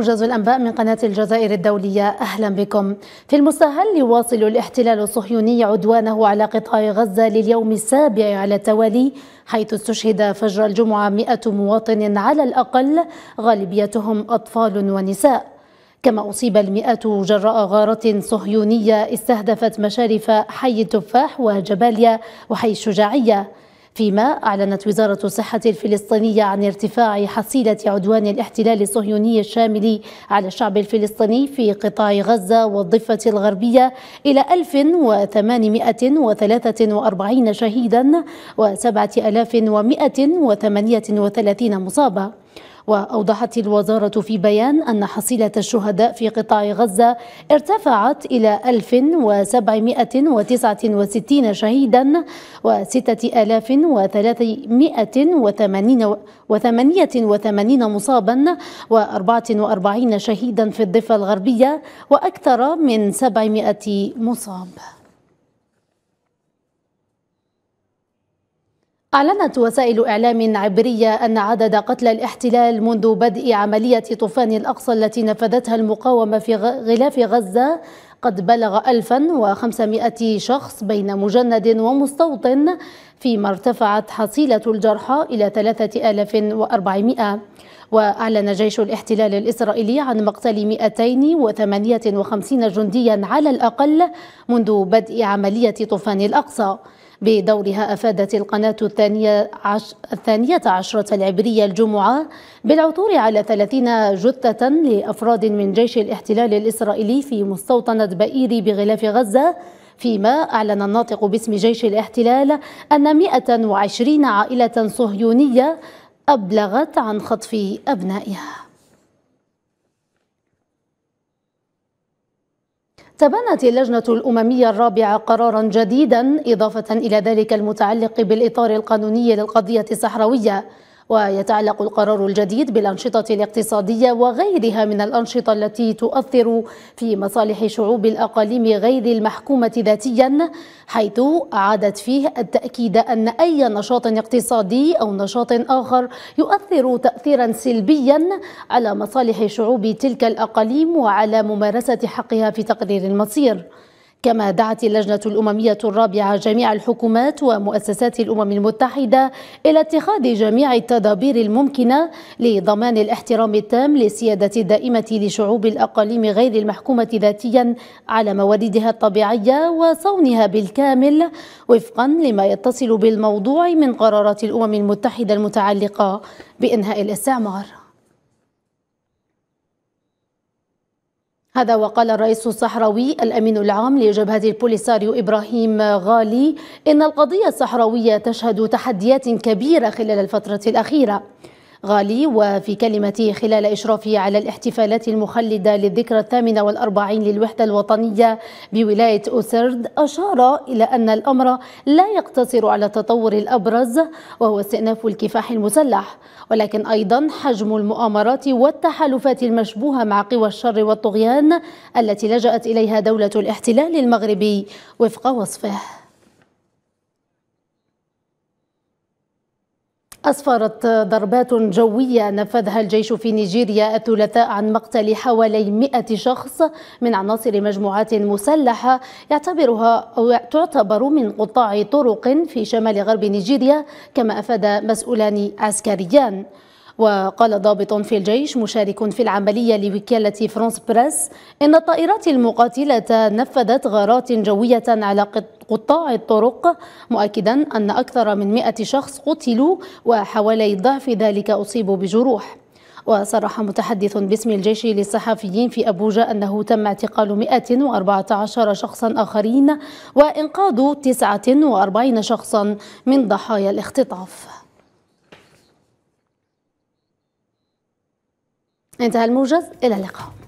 موجز الأنباء من قناة الجزائر الدولية أهلا بكم في المستهل يواصل الاحتلال الصهيوني عدوانه على قطاع غزة لليوم السابع على التوالي حيث استشهد فجر الجمعة 100 مواطن على الأقل غالبيتهم أطفال ونساء كما أصيب المئات جراء غارة صهيونية استهدفت مشارف حي التفاح وجباليا وحي الشجاعية فيما أعلنت وزارة الصحة الفلسطينية عن ارتفاع حصيلة عدوان الاحتلال الصهيوني الشامل على الشعب الفلسطيني في قطاع غزة والضفة الغربية إلى 1843 شهيدا و 7138 مصابة وأوضحت الوزارة في بيان أن حصيلة الشهداء في قطاع غزة ارتفعت إلى 1769 شهيدا و6388 مصابا و44 شهيدا في الضفة الغربية وأكثر من 700 مصاب أعلنت وسائل إعلام عبرية أن عدد قتلى الاحتلال منذ بدء عملية طوفان الأقصى التي نفذتها المقاومة في غلاف غزة قد بلغ 1500 شخص بين مجند ومستوطن فيما ارتفعت حصيلة الجرحى إلى 3400 وأعلن جيش الاحتلال الإسرائيلي عن مقتل 258 جنديا على الأقل منذ بدء عملية طوفان الأقصى بدورها أفادت القناة الثانية, عش... الثانية عشرة العبرية الجمعة بالعثور على 30 جثة لأفراد من جيش الاحتلال الإسرائيلي في مستوطنة بئيري بغلاف غزة فيما أعلن الناطق باسم جيش الاحتلال أن 120 عائلة صهيونية أبلغت عن خطف أبنائها تبنت اللجنة الأممية الرابعة قرارا جديدا إضافة إلى ذلك المتعلق بالإطار القانوني للقضية الصحراوية ويتعلق القرار الجديد بالأنشطة الاقتصادية وغيرها من الأنشطة التي تؤثر في مصالح شعوب الأقاليم غير المحكومة ذاتيا حيث أعادت فيه التأكيد أن أي نشاط اقتصادي أو نشاط آخر يؤثر تأثيرا سلبيا على مصالح شعوب تلك الأقاليم وعلى ممارسة حقها في تقرير المصير كما دعت اللجنة الأممية الرابعة جميع الحكومات ومؤسسات الأمم المتحدة إلى اتخاذ جميع التدابير الممكنة لضمان الاحترام التام للسيادة الدائمة لشعوب الأقاليم غير المحكومة ذاتيا على مواردها الطبيعية وصونها بالكامل وفقا لما يتصل بالموضوع من قرارات الأمم المتحدة المتعلقة بإنهاء الاستعمار هذا وقال الرئيس الصحراوي الأمين العام لجبهة البوليساريو إبراهيم غالي إن القضية الصحراوية تشهد تحديات كبيرة خلال الفترة الأخيرة غالي وفي كلمته خلال إشرافه على الاحتفالات المخلدة للذكرى الثامنة والأربعين للوحدة الوطنية بولاية أسرد أشار إلى أن الأمر لا يقتصر على التطور الأبرز وهو استئناف الكفاح المسلح ولكن أيضا حجم المؤامرات والتحالفات المشبوهة مع قوى الشر والطغيان التي لجأت إليها دولة الاحتلال المغربي وفق وصفه أسفرت ضربات جوية نفذها الجيش في نيجيريا الثلاثاء عن مقتل حوالي 100 شخص من عناصر مجموعات مسلحة يعتبرها أو تعتبر من قطاع طرق في شمال غرب نيجيريا كما أفاد مسؤولان عسكريان وقال ضابط في الجيش مشارك في العملية لوكالة فرانس بريس إن الطائرات المقاتلة نفذت غارات جوية على قطاع الطرق مؤكدا أن أكثر من 100 شخص قتلوا وحوالي ضعف ذلك أصيبوا بجروح وصرح متحدث باسم الجيش للصحفيين في أبوجا أنه تم اعتقال 114 شخصا آخرين وإنقاذ 49 شخصا من ضحايا الاختطاف انتهى الموجز إلى اللقاء